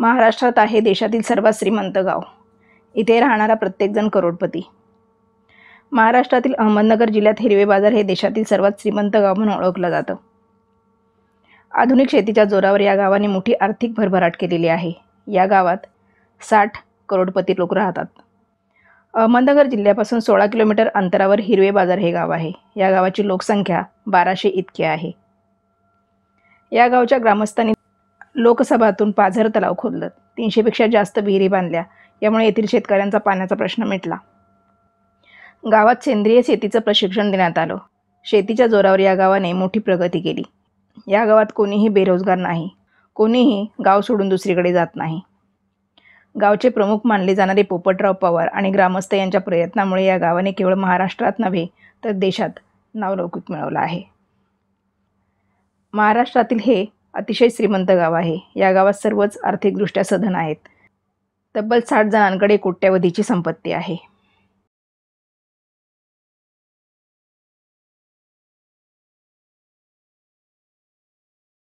महाराष्ट्रात आहे देशातील सर्वात श्रीमंत गाव इथे राहणारा प्रत्येकजण करोडपती महाराष्ट्रातील अहमदनगर जिल्ह्यात हिरवे बाजार हे देशातील सर्वात श्रीमंत गाव म्हणून ओळखलं जातं आधुनिक शेतीच्या जोरावर या गावाने मोठी आर्थिक भरभराट केलेली आहे या गावात साठ करोडपती लोक राहतात अहमदनगर जिल्ह्यापासून सोळा किलोमीटर अंतरावर हिरवे बाजार हे गाव आहे या गावाची लोकसंख्या बाराशे इतकी आहे या गावच्या ग्रामस्थांनी लोकसभातून पाझर तलाव खोदलं तीनशेपेक्षा जास्त विहिरी बांधल्या यामुळे येथील शेतकऱ्यांचा पाण्याचा प्रश्न मिटला गावात सेंद्रिय शेतीचं प्रशिक्षण देण्यात आलं शेतीच्या जोरावर या गावाने मोठी प्रगती केली या गावात कोणीही बेरोजगार नाही कोणीही गाव सोडून दुसरीकडे जात नाही गावचे प्रमुख मानले जाणारे पोपटराव पवार आणि ग्रामस्थ यांच्या प्रयत्नामुळे या गावाने केवळ महाराष्ट्रात नव्हे तर देशात नावलौकिक मिळवलं आहे महाराष्ट्रातील हे अतिशय श्रीमंत गाव आहे या गावात सर्वच आर्थिकदृष्ट्या सधन आहेत तब्बल साठ जणांकडे कोट्यवधीची संपत्ती आहे